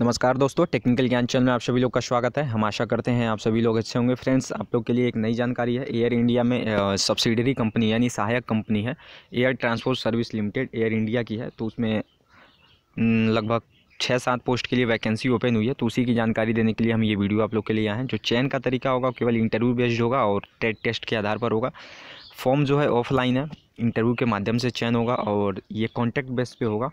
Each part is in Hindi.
नमस्कार दोस्तों टेक्निकल ज्ञान चैनल में आप सभी लोग का स्वागत है हम आशा करते हैं आप सभी लोग अच्छे होंगे फ्रेंड्स आप लोग के लिए एक नई जानकारी है एयर इंडिया में सब्सिडरी कंपनी यानी सहायक कंपनी है air transport service limited Air India की है तो उसमें लगभग छः सात पोस्ट के लिए वैकेंसी ओपन हुई है तो उसी की जानकारी देने के लिए हम ये वीडियो आप लोग के लिए आए हैं जो चयन का तरीका होगा केवल इंटरव्यू बेस्ड होगा और टेट टेस्ट के आधार पर होगा फॉर्म जो है ऑफलाइन है इंटरव्यू के माध्यम से चयन होगा और ये कॉन्टैक्ट बेस पे होगा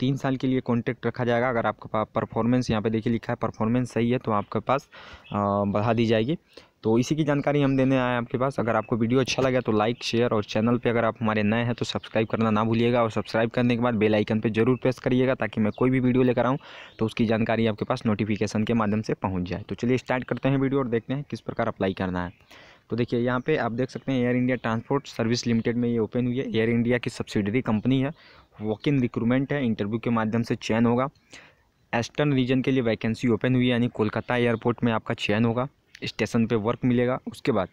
तीन साल के लिए कॉन्ट्रैक्ट रखा जाएगा अगर आपके पास परफॉर्मेंस यहाँ पे देखिए लिखा है परफॉर्मेंस सही है तो आपके पास बढ़ा दी जाएगी तो इसी की जानकारी हम देने आए आपके पास अगर आपको वीडियो अच्छा लगा तो लाइक शेयर और चैनल पे अगर आप हमारे नए हैं तो सब्सक्राइब करना ना भूलिएगा और सब्सक्राइब करने के बाद बेल आइकन पे जरूर प्रेस करिएगा ताकि मैं कोई भी वीडियो लेकर आऊँ तो उसकी जानकारी आपके पास नोटिफिकेशन के माध्यम से पहुँच जाए तो चलिए स्टार्ट करते हैं वीडियो और देखते हैं किस प्रकार अप्लाई करना है तो देखिए यहाँ पे आप देख सकते हैं Air India transport service limited में ये ओपन हुई है एयर इंडिया की सब्सिडरी कंपनी है वॉक इन रिक्रूमेंट है इंटरव्यू के माध्यम से चयन होगा एस्टर्न रीजन के लिए वैकेंसी ओपन हुई है यानी कोलकाता एयरपोर्ट में आपका चयन होगा स्टेशन पे वर्क मिलेगा उसके बाद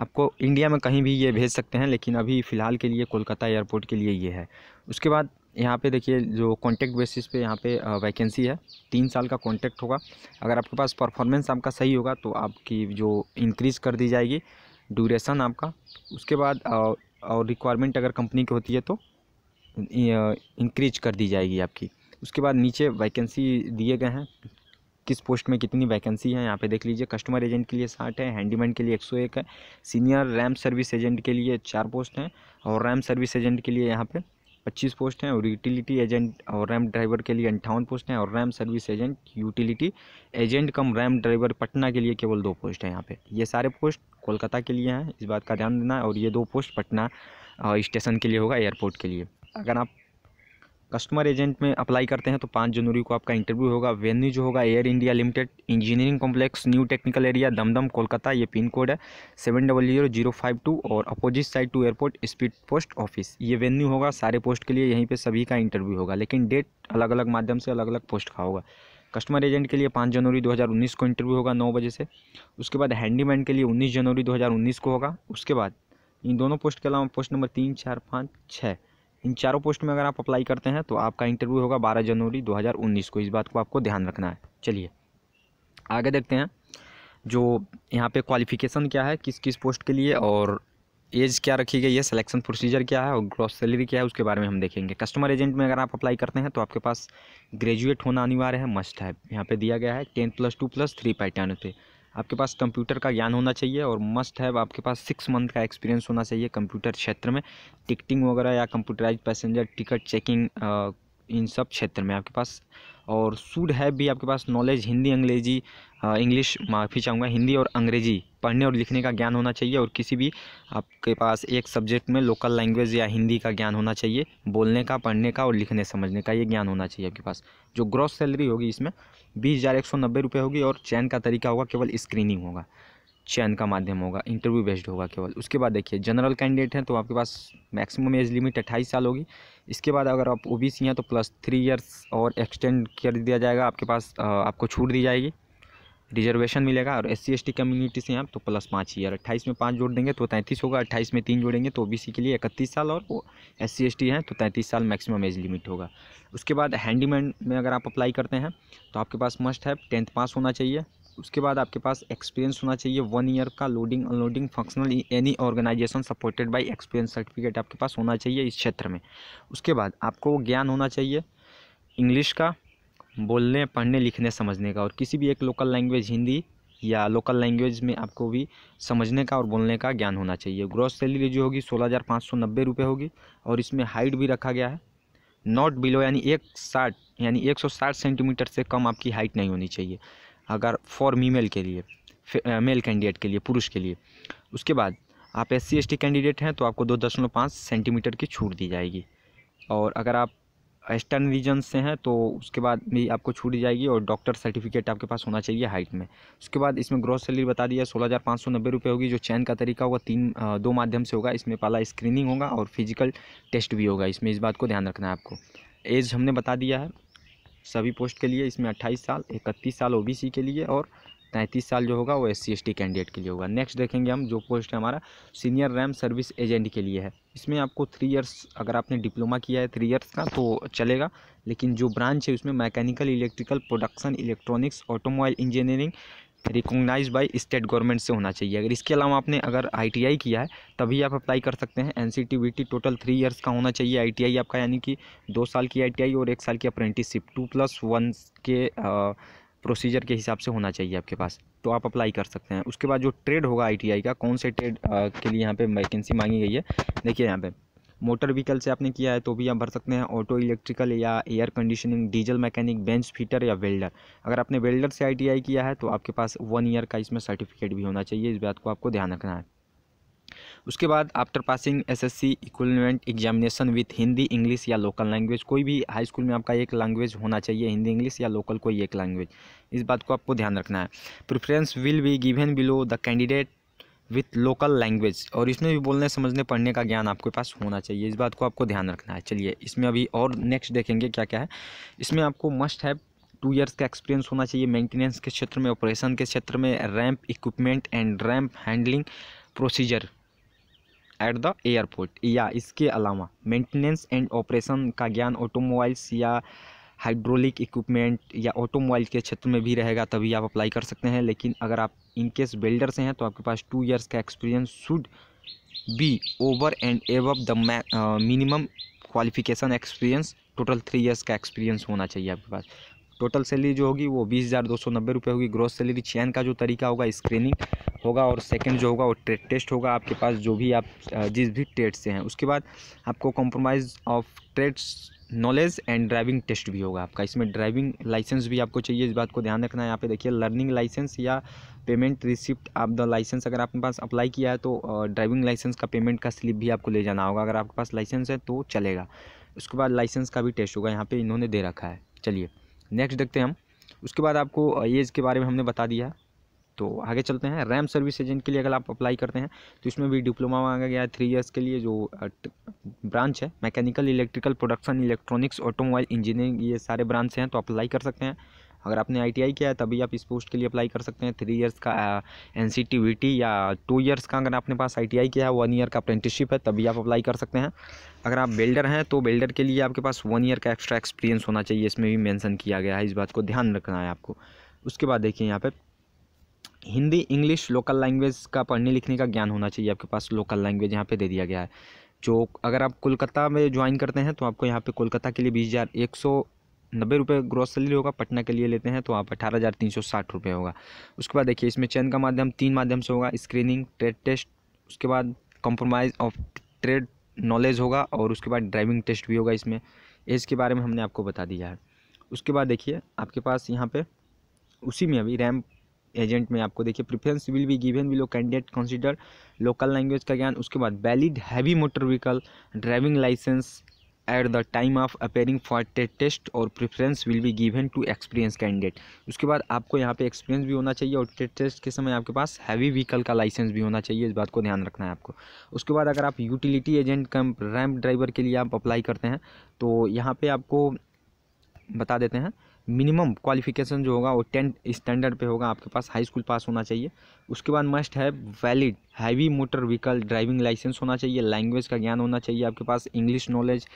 आपको इंडिया में कहीं भी ये भेज सकते हैं लेकिन अभी फ़िलहाल के लिए कोलकाता एयरपोर्ट के लिए ये है उसके बाद यहाँ पे देखिए जो कॉन्टैक्ट बेसिस पे यहाँ पे वैकेंसी है तीन साल का कॉन्टैक्ट होगा अगर आपके पास परफॉर्मेंस आपका सही होगा तो आपकी जो इंक्रीज़ कर दी जाएगी ड्यूरेशन आपका उसके बाद और रिक्वायरमेंट अगर कंपनी की होती है तो इंक्रीज कर दी जाएगी आपकी उसके बाद नीचे वैकेंसी दिए गए हैं किस पोस्ट में कितनी वैकेंसी है यहाँ पे देख लीजिए कस्टमर एजेंट के लिए साठ है हैंडीमैन के लिए एक सौ एक है सीनियर रैम सर्विस एजेंट के लिए चार पोस्ट हैं और रैम सर्विस एजेंट के लिए यहाँ पे पच्चीस पोस्ट हैं और यूटिलिटी एजेंट और रैम ड्राइवर के लिए अंठावन पोस्ट हैं और ramp service agent utility agent cum ramp driver Patna के लिए केवल दो पोस्ट हैं यहाँ पर ये सारे पोस्ट कोलकाता के लिए हैं इस बात का ध्यान देना है और ये दो पोस्ट पटना स्टेशन के लिए होगा एयरपोर्ट के लिए अगर आप कस्टमर एजेंट में अप्लाई करते हैं तो पाँच जनवरी को आपका इंटरव्यू होगा वेन्यू जो होगा Air India limited engineering complex new technical area Dumdum Kolkata ये पिन कोड है seven double zero zero five two और opposite side to airport speed post office ये वेन्यू होगा सारे पोस्ट के लिए यहीं पर सभी का इंटरव्यू होगा लेकिन डेट अलग अलग माध्यम से अलग अलग पोस्ट का होगा कस्टमर एजेंट के लिए पाँच जनवरी दो को इंटरव्यू होगा नौ बजे से उसके बाद हैंडीमैन के लिए उन्नीस जनवरी दो को होगा उसके बाद इन दोनों पोस्ट के अलावा पोस्ट नंबर तीन चार पाँच छः इन चारों पोस्ट में अगर आप अप्लाई करते हैं तो आपका इंटरव्यू होगा बारह जनवरी दो को इस बात को आपको ध्यान रखना है चलिए आगे देखते हैं जो यहाँ पे क्वालिफिकेशन क्या है किस किस पोस्ट के लिए और एज क्या रखी गई है सिलेक्शन प्रोसीजर क्या है और ग्रॉस सैलरी क्या है उसके बारे में हम देखेंगे कस्टमर एजेंट में अगर आप अप्लाई करते हैं तो आपके पास ग्रेजुएट होना अनिवार्य है मस्ट है यहाँ पे दिया गया है ten plus two plus three pattern पे आपके पास कंप्यूटर का ज्ञान होना चाहिए और मस्ट हैव आपके पास सिक्स मंथ का एक्सपीरियंस होना चाहिए कंप्यूटर क्षेत्र में टिकटिंग वगैरह या कंप्यूटराइज पैसेंजर टिकट चेकिंग इन सब क्षेत्र में आपके पास और सूड हैव भी आपके पास नॉलेज हिंदी अंग्रेजी इंग्लिश माफ़ी चाहूँगा हिंदी और अंग्रेजी पढ़ने और लिखने का ज्ञान होना चाहिए और किसी भी आपके पास एक सब्जेक्ट में लोकल लैंग्वेज या हिंदी का ज्ञान होना चाहिए बोलने का पढ़ने का और लिखने समझने का ये ज्ञान होना चाहिए आपके पास जो ग्रॉस सैलरी होगी इसमें बीस हज़ार एक सौ नब्बे रुपये होगी और चयन का तरीका होगा केवल स्क्रीनिंग होगा चयन का माध्यम होगा इंटरव्यू बेस्ड होगा केवल उसके बाद देखिए जनरल कैंडिडेट हैं तो आपके पास मैक्सिमम एज लिमिट अट्ठाईस साल होगी इसके बाद अगर आप ओ हैं तो प्लस थ्री ईयर्स और एक्सटेंड कर दिया जाएगा आपके पास आपको छूट दी जाएगी रिजर्वेशन मिलेगा और एस सी कम्युनिटी से हैं तो प्लस पाँच ईयर अट्ठाईस में पाँच जोड़ देंगे तो तैंतीस होगा अट्ठाईस में तीन जोड़ेंगे तो ओबीसी के लिए इकतीस साल और वो एस सी हैं तो तैंतीस साल मैक्सिमम एज लिमिट होगा उसके बाद हैंडीमैन में अगर आप अप्लाई करते हैं तो आपके पास मस्ट है टेंथ पास होना चाहिए उसके बाद आपके पास एक्सपीरियंस होना चाहिए वन ईयर का loading unloading functional any organisation supported by experience certificate आपके पास होना चाहिए इस क्षेत्र में उसके बाद आपको ज्ञान होना चाहिए इंग्लिश का बोलने पढ़ने लिखने समझने का और किसी भी एक लोकल लैंग्वेज हिंदी या लोकल लैंग्वेज में आपको भी समझने का और बोलने का ज्ञान होना चाहिए ग्रॉस सैलरी जो होगी सोलह हज़ार पाँच सौ नब्बे रुपये होगी और इसमें हाइट भी रखा गया है नॉट बिलो यानी एक साठ यानी एक सौ साठ सेंटीमीटर से कम आपकी हाइट नहीं होनी चाहिए अगर फॉर मीमेल के लिए मेल कैंडिडेट के लिए पुरुष के लिए उसके बाद आप एस सी कैंडिडेट हैं तो आपको दो दशमलव पाँच सेंटीमीटर की छूट दी जाएगी और अगर आप ईस्टर्न रीजन से हैं तो उसके बाद भी आपको छूट जाएगी और डॉक्टर सर्टिफिकेट आपके पास होना चाहिए हाइट में उसके बाद इसमें ग्रोथ सैलरी बता दिया सोलह हज़ार पाँच सौ नब्बे रुपये होगी जो चैन का तरीका होगा तीन दो माध्यम से होगा इसमें पहला स्क्रीनिंग होगा और फिजिकल टेस्ट भी होगा इसमें इस बात को ध्यान रखना है आपको एज हमने बता दिया है सभी पोस्ट के लिए इसमें अट्ठाईस साल इकतीस साल ओ के लिए और तैंतीस साल जो होगा वो एस सी कैंडिडेट के लिए होगा नेक्स्ट देखेंगे हम जो पोस्ट है हमारा सीनियर रैम सर्विस एजेंट के लिए है इसमें आपको थ्री इयर्स अगर आपने डिप्लोमा किया है थ्री इयर्स का तो चलेगा लेकिन जो ब्रांच है उसमें mechanical electrical production electronics automobile engineering recognise by state government से होना चाहिए अगर इसके अलावा आपने अगर आईटीआई किया है तभी आप अप्लाई कर सकते हैं N C total three years का होना चाहिए आईटीआई आपका यानी कि दो साल की आईटीआई और एक साल की अप्रेंटिसशिप टू प्लस वन के प्रोसीजर के हिसाब से होना चाहिए आपके पास तो आप अप्लाई कर सकते हैं उसके बाद जो ट्रेड होगा आई का कौन से ट्रेड के लिए यहाँ पर वैकेंसी मांगी गई है देखिए यहाँ पे मोटर व्हीकल से आपने किया है तो भी आप भर सकते हैं ऑटो इलेक्ट्रिकल या air conditioning diesel mechanic bench fitter या वेल्डर अगर आपने वेल्डर से आई किया है तो आपके पास वन ईयर का इसमें सर्टिफिकेट भी होना चाहिए इस बात को आपको ध्यान रखना है उसके बाद after passing SSC equivalent examination with Hindi English या लोकल लैंग्वेज कोई भी हाई स्कूल में आपका एक लैंग्वेज होना चाहिए हिंदी इंग्लिश या लोकल कोई एक लैंग्वेज इस बात को आपको ध्यान रखना है preference will be given below the candidate with local language और इसमें भी बोलने समझने पढ़ने का ज्ञान आपके पास होना चाहिए इस बात को आपको ध्यान रखना है चलिए इसमें अभी और नेक्स्ट देखेंगे क्या क्या है इसमें आपको मस्ट हैव टू ईयर्स का एक्सपीरियंस होना चाहिए मेंटेनेंस के क्षेत्र में ऑपरेशन के क्षेत्र में ramp equipment and ramp handling procedure at the airport या इसके अलावा मेंटेनेंस एंड ऑपरेशन का ज्ञान ऑटोमोबाइल्स या हाइड्रोलिक इक्विपमेंट या ऑटोमोबाइल के क्षेत्र में भी रहेगा तभी आप अप्लाई कर सकते हैं लेकिन अगर आप इनकेस बिल्डर से हैं तो आपके पास टू ईयर्स का experience should be over and above the minimum qualification experience total three years का एक्सपीरियंस होना चाहिए आपके पास टोटल सैलरी जो होगी वो बीस हज़ार दो सौ नब्बे रुपये होगी ग्रोथ सैलरी चयन का जो तरीका होगा स्क्रीनिंग होगा और सेकंड जो होगा वो ट्रेड टेस्ट होगा आपके पास जो भी आप जिस भी ट्रेड से हैं उसके बाद आपको compromise of trades knowledge and driving test भी होगा आपका इसमें ड्राइविंग लाइसेंस भी आपको चाहिए इस बात को ध्यान रखना है यहाँ पे देखिए लर्निंग लाइसेंस या पेमेंट रिसिप्ट आप द लाइसेंस अगर आपके पास अप्लाई किया है तो ड्राइविंग लाइसेंस का पेमेंट का स्लिप भी आपको ले जाना होगा अगर आपके पास लाइसेंस है तो चलेगा उसके बाद लाइसेंस का भी टेस्ट होगा यहाँ पर इन्होंने दे रखा है चलिए नेक्स्ट देखते हैं हम उसके बाद आपको एज के बारे में हमने बता दिया तो आगे चलते हैं रैम सर्विस एजेंट के लिए अगर आप अप्लाई करते हैं तो इसमें भी डिप्लोमा मांगा गया है थ्री इयर्स के लिए जो ब्रांच है mechanical electrical production electronics automobile engineering ये सारे ब्रांच हैं तो अप्लाई कर सकते हैं अगर आपने आई किया है तभी आप इस पोस्ट के लिए अप्लाई कर सकते हैं थ्री ईयर्स का एन uh, या टू ईयर्स का अगर आपने पास आई किया है वन ईयर का अप्रेंटिसशिप है तभी आप अप्लाई कर सकते हैं अगर आप बिल्डर हैं तो बिल्डर के लिए आपके पास वन ईयर का एक्स्ट्रा एक्सपीरियंस होना चाहिए इसमें भी मैंसन किया गया है इस बात को ध्यान रखना है आपको उसके बाद देखिए यहाँ पर हिंदी इंग्लिश लोकल लैंग्वेज का पढ़ने लिखने का ज्ञान होना चाहिए आपके पास लोकल लैंग्वेज यहाँ पे दे दिया गया है जो अगर आप कोलकाता में ज्वाइन करते हैं तो आपको यहाँ पे कोलकाता के लिए बीस हज़ार एक सौ नब्बे रुपये ग्रॉस सैलरी होगा पटना के लिए लेते हैं तो आप अठारह हज़ार तीन सौ साठ रुपये होगा उसके बाद देखिए इसमें चयन का माध्यम तीन माध्यम से होगा स्क्रीनिंग ट्रेड टेस्ट उसके बाद कॉम्प्रोमाइज़ ऑफ ट्रेड नॉलेज होगा और उसके बाद ड्राइविंग टेस्ट भी होगा इसमें इसके बारे में हमने आपको बता दिया है उसके बाद देखिए आपके पास यहाँ पर उसी में अभी रैम एजेंट में आपको देखिए preference will be given below candidate consider local language का ज्ञान उसके बाद valid heavy motor vehicle driving licence at the time of appearing for test और preference will be given to experience candidate उसके बाद आपको यहाँ पे एक्सपीरियंस भी होना चाहिए और टेस्ट के समय आपके पास हैवी व्हीकल का लाइसेंस भी होना चाहिए इस बात को ध्यान रखना है आपको उसके बाद अगर आप utility agent cum ramp driver के लिए आप अप्लाई करते हैं तो यहाँ पर आपको बता देते हैं मिनिमम क्वालिफिकेशन जो होगा वो टेंथ स्टैंडर्ड पे होगा आपके पास हाई स्कूल पास होना चाहिए उसके बाद मस्ट है valid heavy motor vehicle driving licence होना चाहिए लैंग्वेज का ज्ञान होना चाहिए आपके पास इंग्लिश नॉलेज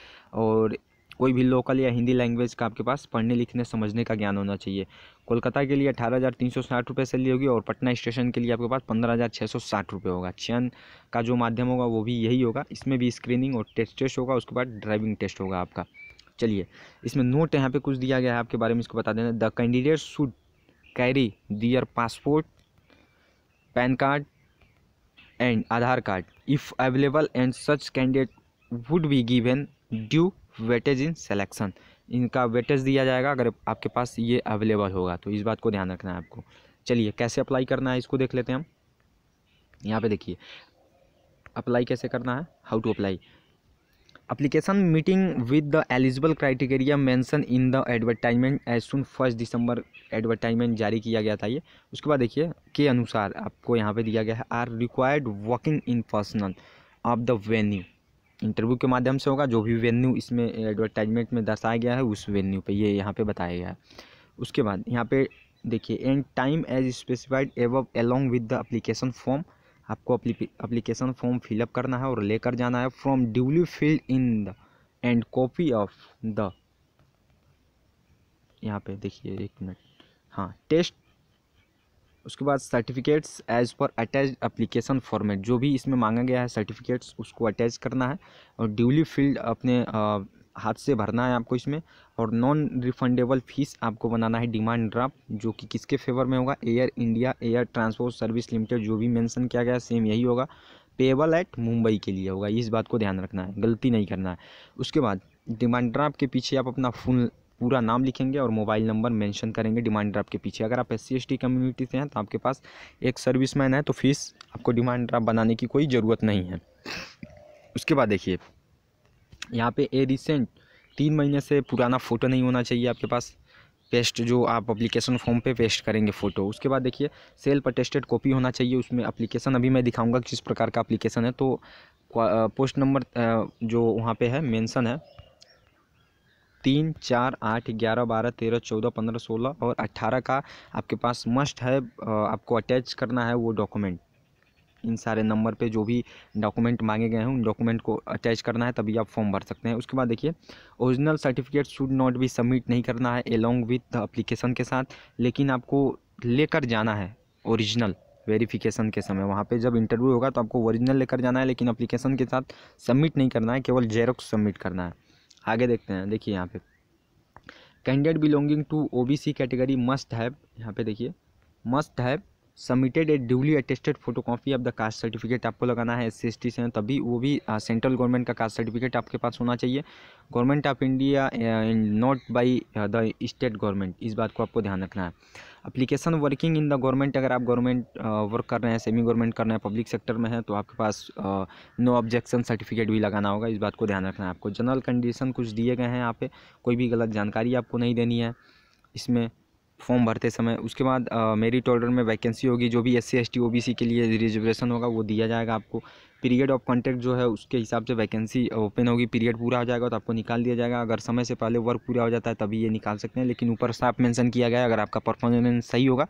और कोई भी लोकल या हिंदी लैंग्वेज का आपके पास पढ़ने लिखने समझने का ज्ञान होना चाहिए कोलकाता के लिए अठारह हज़ार तीन सौ साठ रुपये सैलरी होगी और पटना स्टेशन के लिए आपके पास पंद्रह हज़ार छः सौ साठ रुपये होगा चयन का जो माध्यम होगा वो भी यही होगा इसमें भी स्क्रीनिंग और टेस्ट टेस्ट होगा उसके बाद ड्राइविंग टेस्ट होगा आपका चलिए इसमें नोट यहाँ पे कुछ दिया गया है आपके बारे में इसको बता देना the candidate should carry their passport PAN card and Aadhaar card if available and such candidate would be given due weightage in selection इनका वेटेज दिया जाएगा अगर आपके पास ये अवेलेबल होगा तो इस बात को ध्यान रखना है आपको चलिए कैसे अप्लाई करना है इसको देख लेते हैं हम यहाँ पे देखिए अप्लाई कैसे करना है how to apply application meeting with the eligible criteria mentioned in the advertisement as soon first दिसंबर एडवर्टाइजमेंट जारी किया गया था ये उसके बाद देखिए के अनुसार आपको यहाँ पे दिया गया है are required working in personal of the venue interview के माध्यम से होगा जो भी वेन्यू इसमें एडवर्टाइजमेंट में दर्शाया गया है उस वेन्यू पर ये यहाँ पे बताया गया है उसके बाद यहाँ पे देखिए and time as specified above along with the application form आपको अप्लीकेशन फॉर्म फिलअप करना है और लेकर जाना है from duly filled in the and copy of the यहाँ पे देखिए एक मिनट हाँ टेस्ट उसके बाद सर्टिफिकेट्स एज पर अटैच अप्लीकेशन फॉर्मेट जो भी इसमें मांगा गया है सर्टिफिकेट्स उसको अटैच करना है और ड्यूली फिल्ड अपने हाथ से भरना है आपको इसमें और नॉन रिफंडेबल फीस आपको बनाना है डिमांड ड्राफ्ट जो कि किसके फेवर में होगा Air India air transport service limited जो भी मेंशन किया गया सेम यही होगा पेबल एट मुंबई के लिए होगा इस बात को ध्यान रखना है गलती नहीं करना है उसके बाद डिमांड ड्राफ्ट के पीछे आप अपना फुल पूरा नाम लिखेंगे और मोबाइल नंबर मेंशन करेंगे डिमांड ड्राफ्ट के पीछे अगर आप एस सी कम्युनिटी से हैं तो आपके पास एक सर्विसमैन है तो फीस आपको डिमांड ड्राफ्ट बनाने की कोई ज़रूरत नहीं है उसके बाद देखिए यहाँ पे ए रिसेंट तीन महीने से पुराना फ़ोटो नहीं होना चाहिए आपके पास पेस्ट जो आप अप्लीकेशन फॉर्म पे पेस्ट करेंगे फ़ोटो उसके बाद देखिए सेल्फ अटेस्टेड कॉपी होना चाहिए उसमें अप्लीकेशन अभी मैं दिखाऊँगा किस प्रकार का अप्लीकेशन है तो पोस्ट नंबर जो वहाँ पर है मैंसन है तीन चार आठ ग्यारह बारह तेरह चौदह पंद्रह सोलह और अट्ठारह का आपके पास मस्ट है आपको अटैच करना है वो डॉक्यूमेंट इन सारे नंबर पे जो भी डॉक्यूमेंट मांगे गए हैं उन डॉक्यूमेंट को अटैच करना है तभी आप फॉर्म भर सकते हैं उसके बाद देखिए original certificate should not be submit नहीं करना है एलोंग विथ द अप्लीकेशन के साथ लेकिन आपको लेकर जाना है ओरिजिनल वेरिफिकेशन के समय वहाँ पे जब इंटरव्यू होगा तो आपको ओरिजिनल लेकर जाना है लेकिन अप्लीकेशन के साथ सबमिट नहीं करना है केवल जेरोक्स सबमिट करना है आगे देखते हैं देखिए यहाँ पे candidate belonging to OBC category must have यहाँ पे देखिए must have submitted a duly attested photocopy of the caste certificate आपको लगाना है एस सी एस टी से तभी वो भी सेंट्रल गवर्नमेंट का कास्ट सर्टिफिकेट आपके पास होना चाहिए government of India not by the state government इस बात को आपको ध्यान रखना है application working in the government अगर आप गवर्नमेंट वर्क कर रहे हैं सेमी गवर्नमेंट कर रहे हैं पब्लिक सेक्टर में है तो आपके पास नो ऑब्जेक्शन सर्टिफिकेट भी लगाना होगा इस बात को ध्यान रखना है आपको जनरल कंडीशन कुछ दिए गए हैं यहाँ पे कोई भी गलत जानकारी आपको नहीं देनी है इसमें फॉर्म भरते समय उसके बाद मेरिट ऑर्डर में वैकेंसी होगी जो भी S C S T O B C के लिए रिजर्वेशन होगा वो दिया जाएगा आपको पीरियड ऑफ कॉन्टैक्ट जो है उसके हिसाब से वैकेंसी ओपन होगी पीरियड पूरा हो जाएगा तो आपको निकाल दिया जाएगा अगर समय से पहले वर्क पूरा हो जाता है तभी ये निकाल सकते हैं लेकिन ऊपर साफ मेंशन किया गया अगर आपका परफॉर्मेंस सही होगा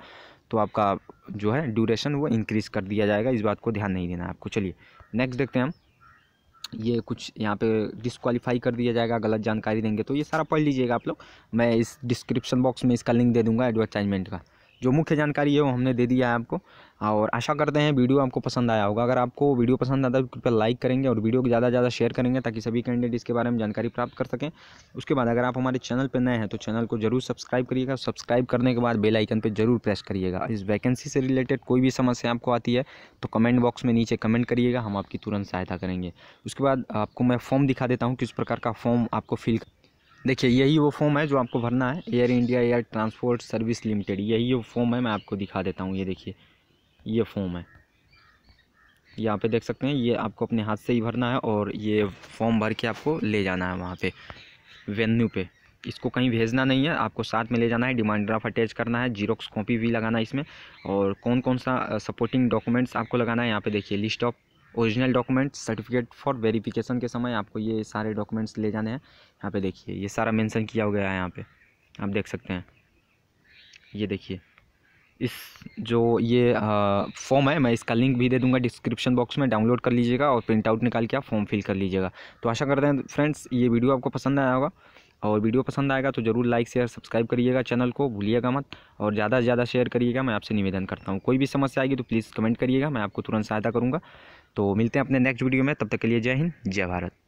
तो आपका जो है ड्यूरेशन वो इंक्रीज़ कर दिया जाएगा इस बात को ध्यान नहीं देना है आपको चलिए नेक्स्ट देखते हैं हम ये कुछ यहाँ पे डिसक्वालीफाई कर दिया जाएगा गलत जानकारी देंगे तो ये सारा पढ़ लीजिएगा आप लोग मैं इस डिस्क्रिप्शन बॉक्स में इसका लिंक दे दूँगा एडवर्टाइजमेंट का जो मुख्य जानकारी है वो हमने दे दिया है आपको और आशा करते हैं वीडियो आपको पसंद आया होगा अगर आपको वीडियो पसंद आता है तो कृपया लाइक करेंगे और वीडियो को ज़्यादा से ज़्यादा शेयर करेंगे ताकि सभी कैंडिडेट इसके बारे में जानकारी प्राप्त कर सकें उसके बाद अगर आप हमारे चैनल पर नए हैं तो चैनल को जरूर सब्सक्राइब करिएगा सब्सक्राइब करने के बाद बेलाइकन पर जरूर प्रेस करिएगा इस वैकेंसी से रिलेटेड कोई भी समस्या आपको आती है तो कमेंट बॉक्स में नीचे कमेंट करिएगा हम आपकी तुरंत सहायता करेंगे उसके बाद आपको मैं फॉर्म दिखा देता हूँ किस प्रकार का फॉर्म आपको फिल देखिए यही वो फॉर्म है जो आपको भरना है Air India air transport service limited यही वो फॉर्म है मैं आपको दिखा देता हूँ ये देखिए ये फॉर्म है यहाँ पे देख सकते हैं ये आपको अपने हाथ से ही भरना है और ये फॉर्म भर के आपको ले जाना है वहाँ पे वेन्यू पे इसको कहीं भेजना नहीं है आपको साथ में ले जाना है डिमांड ड्राफ्ट अटैच करना है जीरोक्स कॉपी भी लगाना है इसमें और कौन कौन सा सपोर्टिंग डॉक्यूमेंट्स आपको लगाना है यहाँ पे देखिए list of original documents certificate for verification के समय आपको ये सारे डॉक्यूमेंट्स ले जाने हैं यहाँ पे देखिए ये सारा मेंशन किया गया है यहाँ पे आप देख सकते हैं ये देखिए इस जो ये फॉर्म है मैं इसका लिंक भी दे दूंगा डिस्क्रिप्शन बॉक्स में डाउनलोड कर लीजिएगा और प्रिंट आउट निकाल के आप फॉर्म फिल कर लीजिएगा तो आशा करते हैं फ्रेंड्स ये वीडियो आपको पसंद आया होगा और वीडियो पसंद आएगा तो ज़रूर लाइक शेयर सब्सक्राइब करिएगा चैनल को भूलिएगा मत और ज़्यादा से ज़्यादा शेयर करिएगा मैं आपसे निवेदन करता हूँ कोई भी समस्या आएगी तो प्लीज़ कमेंट करिएगा मैं आपको तुरंत सहायता करूँगा तो मिलते हैं अपने नेक्स्ट वीडियो में तब तक के लिए जय हिंद जय भारत